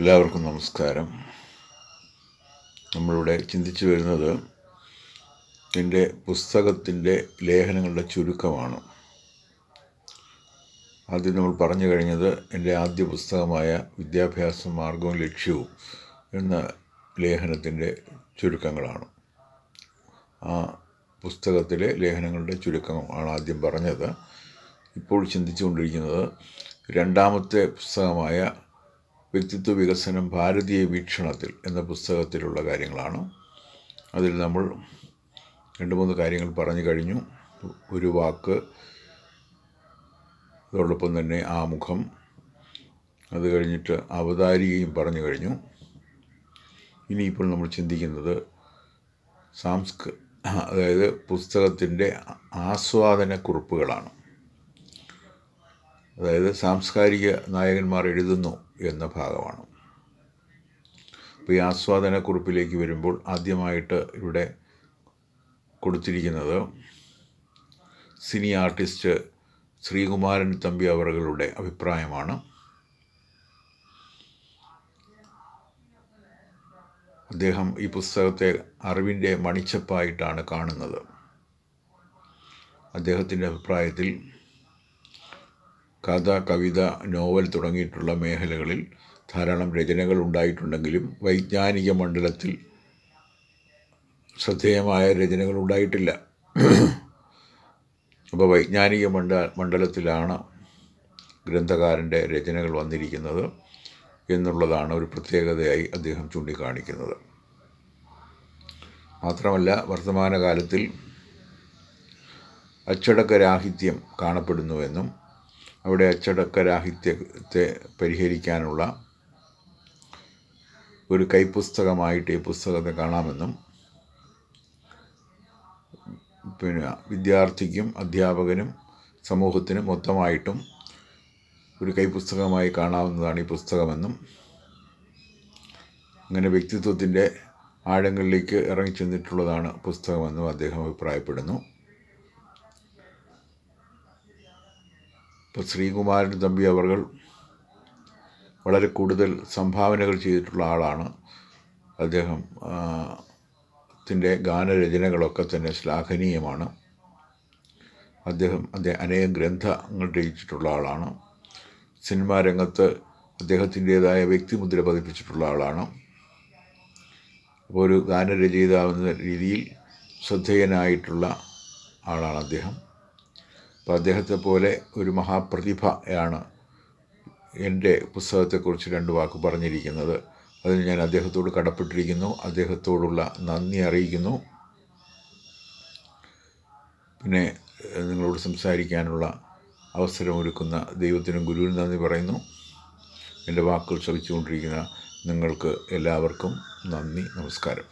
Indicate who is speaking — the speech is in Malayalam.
Speaker 1: എല്ലാവർക്കും നമസ്കാരം നമ്മളിവിടെ ചിന്തിച്ചു വരുന്നത് എൻ്റെ പുസ്തകത്തിൻ്റെ ലേഖനങ്ങളുടെ ചുരുക്കമാണ് ആദ്യം നമ്മൾ പറഞ്ഞു കഴിഞ്ഞത് എൻ്റെ ആദ്യ പുസ്തകമായ വിദ്യാഭ്യാസ മാർഗവും ലക്ഷ്യവും എന്ന ലേഖനത്തിൻ്റെ ചുരുക്കങ്ങളാണ് ആ പുസ്തകത്തിലെ ലേഖനങ്ങളുടെ ചുരുക്കമാണ് ആദ്യം പറഞ്ഞത് ഇപ്പോൾ ചിന്തിച്ചുകൊണ്ടിരിക്കുന്നത് രണ്ടാമത്തെ പുസ്തകമായ വ്യക്തിത്വ വികസനം ഭാരതീയ വീക്ഷണത്തിൽ എന്ന പുസ്തകത്തിലുള്ള കാര്യങ്ങളാണ് അതിൽ നമ്മൾ രണ്ട് മൂന്ന് കാര്യങ്ങൾ പറഞ്ഞു കഴിഞ്ഞു ഒരു വാക്ക് അതോടൊപ്പം തന്നെ ആമുഖം അത് കഴിഞ്ഞിട്ട് അവതാരികയും പറഞ്ഞു കഴിഞ്ഞു ഇനിയിപ്പോൾ നമ്മൾ ചിന്തിക്കുന്നത് സാംസ്കൃ അതായത് പുസ്തകത്തിൻ്റെ ആസ്വാദന കുറിപ്പുകളാണ് അതായത് സാംസ്കാരിക നായകന്മാർ എഴുതുന്നു എന്ന ഭാഗമാണ് അപ്പോൾ ഈ ആസ്വാദനക്കുറിപ്പിലേക്ക് വരുമ്പോൾ ആദ്യമായിട്ട് ഇവിടെ കൊടുത്തിരിക്കുന്നത് സിനി ആർട്ടിസ്റ്റ് ശ്രീകുമാരൻ തമ്പി അവറുകളുടെ അഭിപ്രായമാണ് അദ്ദേഹം ഈ പുസ്തകത്തെ അറിവിൻ്റെ മണിച്ചപ്പായിട്ടാണ് കാണുന്നത് അദ്ദേഹത്തിൻ്റെ അഭിപ്രായത്തിൽ കഥ കവിത നോവൽ തുടങ്ങിയിട്ടുള്ള മേഖലകളിൽ ധാരാളം രചനകൾ ഉണ്ടായിട്ടുണ്ടെങ്കിലും വൈജ്ഞാനിക മണ്ഡലത്തിൽ ശ്രദ്ധേയമായ രചനകൾ ഉണ്ടായിട്ടില്ല അപ്പോൾ വൈജ്ഞാനിക മണ്ഡ മണ്ഡലത്തിലാണ് ഗ്രന്ഥകാരൻ്റെ രചനകൾ വന്നിരിക്കുന്നത് എന്നുള്ളതാണ് ഒരു പ്രത്യേകതയായി അദ്ദേഹം ചൂണ്ടിക്കാണിക്കുന്നത് മാത്രമല്ല വർത്തമാനകാലത്തിൽ രാഹിത്യം കാണപ്പെടുന്നുവെന്നും അവിടെ അച്ചടക്കരാഹിത്യത്തെ പരിഹരിക്കാനുള്ള ഒരു കൈപ്പുസ്തകമായിട്ട് ഈ പുസ്തകത്തെ കാണാമെന്നും പിന്നെ വിദ്യാർത്ഥിക്കും അധ്യാപകനും സമൂഹത്തിനും മൊത്തമായിട്ടും ഒരു കൈപ്പുസ്തകമായി കാണാവുന്നതാണ് ഈ പുസ്തകമെന്നും അങ്ങനെ വ്യക്തിത്വത്തിൻ്റെ ആഴങ്ങളിലേക്ക് ഇറങ്ങിച്ചെന്നിട്ടുള്ളതാണ് പുസ്തകമെന്നും അദ്ദേഹം അഭിപ്രായപ്പെടുന്നു ഇപ്പോൾ ശ്രീകുമാരൻ തമ്പി അവർകൾ വളരെ കൂടുതൽ സംഭാവനകൾ ചെയ്തിട്ടുള്ള ആളാണ് അദ്ദേഹം ത്തിൻ്റെ ഗാനരചനകളൊക്കെ തന്നെ ശ്ലാഘനീയമാണ് അദ്ദേഹം അദ്ദേഹം അനേകം ഗ്രന്ഥങ്ങൾ രചിച്ചിട്ടുള്ള ആളാണ് സിനിമാ രംഗത്ത് അദ്ദേഹത്തിൻ്റേതായ വ്യക്തിമുദ്ര പതിപ്പിച്ചിട്ടുള്ള ആളാണ് അപ്പോൾ ഒരു ഗാനരചയിതാവുന്ന രീതിയിൽ ശ്രദ്ധേയനായിട്ടുള്ള ആളാണ് അദ്ദേഹം അപ്പോൾ അദ്ദേഹത്തെ പോലെ ഒരു മഹാപ്രതിഭയാണ് എൻ്റെ പുസ്തകത്തെക്കുറിച്ച് രണ്ട് വാക്ക് പറഞ്ഞിരിക്കുന്നത് അതിന് ഞാൻ അദ്ദേഹത്തോട് കടപ്പെട്ടിരിക്കുന്നു അദ്ദേഹത്തോടുള്ള നന്ദി അറിയിക്കുന്നു പിന്നെ നിങ്ങളോട് സംസാരിക്കാനുള്ള അവസരമൊരുക്കുന്ന ദൈവത്തിനും ഗുരുവിനും നന്ദി പറയുന്നു എൻ്റെ വാക്കുകൾ ശ്രമിച്ചുകൊണ്ടിരിക്കുന്ന നിങ്ങൾക്ക് എല്ലാവർക്കും നന്ദി നമസ്കാരം